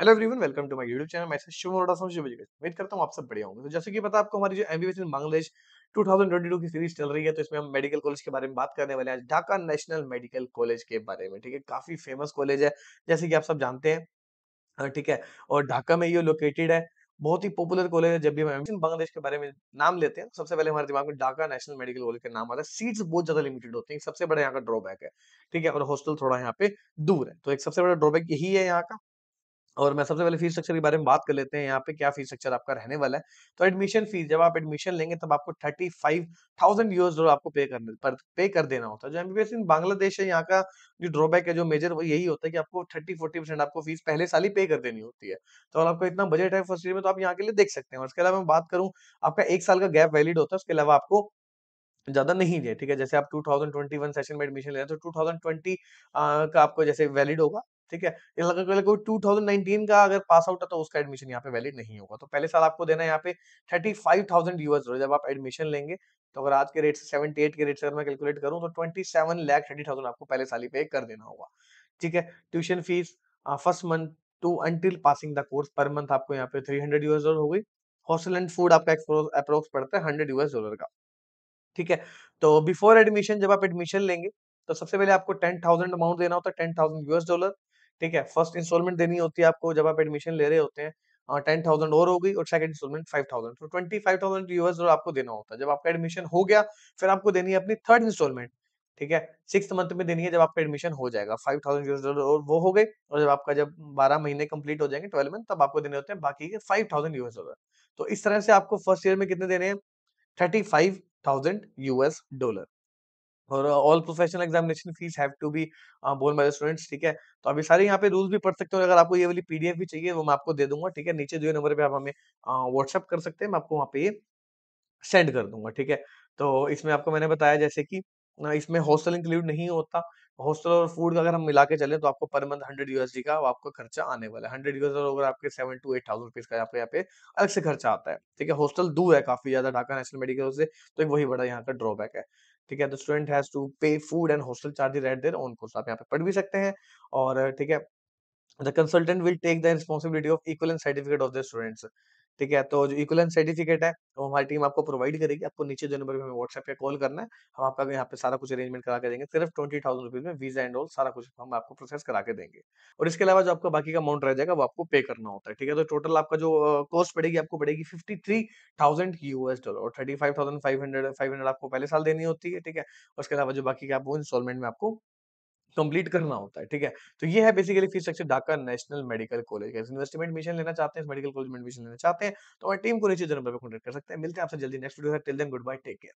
hello everyone welcome to my YouTube channel मैं शिव मोड़ा उम्मीद करता हूँ आप सब बढ़िया होंगे तो जैसे कि पता आपको हमारी जो एमबीबीएस इन बांग्लादेश 2022 की सीरीज चल रही है तो इसमें हम मेडिकल कॉलेज के बारे में बात करने वाले हैं ढाका नेशनल मेडिकल कॉलेज के बारे में ठीक है काफी फेमस कॉलेज है जैसे कि आप सब जानते हैं हाँ, ठीक है और ढाका में ये लोकेटेड है बहुत ही पॉपुलर कॉलेज है जब भी हम बांग्लादेश के बारे में नाम लेते हैं सबसे पहले हमारे दिमाग में ढाका नेशनल मेडिकल कॉलेज का नाम आता है सीट्स बहुत ज्यादा लिमिटेड होती है सबसे बड़ा यहाँ का ड्रॉबैक है ठीक है और हॉस्टल थोड़ा यहाँ पे दूर है तो एक सबसे बड़ा ड्रॉबैक यही है यहाँ का और मैं सबसे पहले फीस स्ट्रक्चर के बारे में बात कर लेते हैं यहाँ पे क्या फीस स्ट्रक्चर आपका रहने वाला है तो एडमिशन फीस जब आप एडमिशन लेंगे तब आपको thirty five thousand US dollar आपको पे करने पर पे कर देना होता है जो एमबीबीएस इन बांग्लादेश है यहाँ का जो ड्रॉबैक है जो मेजर वो यही होता है कि आपको थर्टी फोर्टी परसेंट आपको फीस पहले साल ही पे कर देनी होती है तो अगर आपका इतना बजट है फर्स्ट ईयर में तो आप यहाँ के लिए देख सकते हैं और इसके अलावा मैं बात करूँ आपका एक साल का गैप वैलिड होता है उसके अलावा आपको ज्यादा नहीं है ठीक है जैसे आप 2021 सेशन में एडमिशन ले रहे हैं तो 2020 का आपको जैसे वैलिड होगा ठीक है अगर कोई 2019 का अगर पास आउट है तो उसका एडमिशन यहाँ पे वैलिड नहीं होगा तो पहले साल आपको देना है यहाँ पे 35,000 फाइव थाउजेंड जब आप एडमिशन लेंगे तो अगर आज के रेट से 78 के रेट से अगर मैं कैलकुलेट करूँ तो 27 लाख थर्टी थाउजेंड आपको पहले साल ही पे कर देना होगा ठीक है tuition fees first month to until passing the course per month आपको यहाँ पे थ्री हंड्रेड यूएस डॉलर हो गई हॉस्टल एंड फूड आपका अप्रोक्स पड़ता है हंड्रेड यूएस डॉलर का ठीक है तो बिफोर एडमिशन जब आप एडमिशन लेंगे तो सबसे पहले आपको टेन थाउजेंड अमाउंट देना होता है टेन थाउजेंड यूएस डॉलर ठीक है फर्स्ट इंस्टॉलमेंट देनी होती है आपको जब आप एडमिशन ले रहे होते हैं टेन थाउजेंड और हो गई और सेकंड इंस्टॉलमेंट फाइव थाउजेंड तो twenty five thousand US dollar आपको देना होता है जब आपका एडमिशन हो गया फिर आपको देनी है अपनी थर्ड इंस्टॉलमेंट ठीक है सिक्स मंथ में देनी है जब आपका एडमिशन हो जाएगा फाइव थाउजेंड यूएस डॉलर और वो हो गए और जब आपका जब बारह महीने कंप्लीट हो जाएंगे ट्वेल्व मंथ तब आपको देने होते हैं बाकी के फाइव थाउजेंड यूएस डॉलर तो इस तरह से आपको फर्स्ट ईयर में कितने देने हैं thirty five thousand US dollar और all professional examination fees have to be borne by students ठीक है तो अभी सारे यहाँ पे रूल्स भी पढ़ सकते हो अगर आपको ये वाली पीडीएफ भी चाहिए वो मैं आपको दे दूंगा ठीक है नीचे दिए नंबर पे आप हमें व्हाट्सअप uh, कर सकते हैं मैं आपको वहाँ पे सेंड कर दूंगा ठीक है तो इसमें आपको मैंने बताया जैसे कि इसमें हॉस्टल इंक्लूड नहीं होता हॉस्टल और फूड का अगर हम मिला के चले तो आपको पर मंथ हंड्रेड यूएसडी का आपका खर्चा आने वाला है हंड्रेड यूएसडी अगर आपके seven to eight thousand rupees का यहाँ पे यहाँ पे अलग से खर्चा आता है ठीक है हॉस्टल दूर है काफी ज्यादा ढाका नेशनल मेडिकल से तो एक वही बड़ा यहाँ का ड्रॉबैक है ठीक है तो student has to pay food and hostel charges at their own course आप यहाँ पे पढ़ भी सकते हैं और ठीक है the consultant will take the responsibility of equivalent certificate of the students ठीक है तो जो इक्वलेंस सर्टिफिकेट है वो हमारी टीम आपको प्रोवाइड करेगी आपको नीचे जो नंबर पे हमें व्हाट्सएप पे कॉल करना है हम आपका यहाँ पे सारा कुछ अरेंजमेंट करा के देंगे सिर्फ ट्वेंटी थाउजेंड रुपीज में वीजा एंड ऑल सारा कुछ हम आपको प्रोसेस करा के देंगे और इसके अलावा जो आपका बाकी का अमाउंट रह जाएगा वो आपको पे करना होता है ठीक है तो टोटल आपका जो कॉस्ट पड़ेगी आपको पड़ेगी fifty three thousand US dollar और thirty five thousand five hundred five hundred आपको पहले साल देनी होती है ठीक है उसके अलावा जो बाकी का वो इंस्टॉलमेंट में आपको कंप्लीट करना होता है ठीक है तो ये है basically fees structure Dhaka national medical college का इन्वेस्टमेंट मिशन लेना चाहते हैं मेडिकल कॉलेज में एडमिशन लेना चाहते हैं तो हमारी टीम को नीचे जनरल पर कॉन्टेक्ट कर सकते हैं मिलते हैं आपसे जल्दी next video till then good bye take care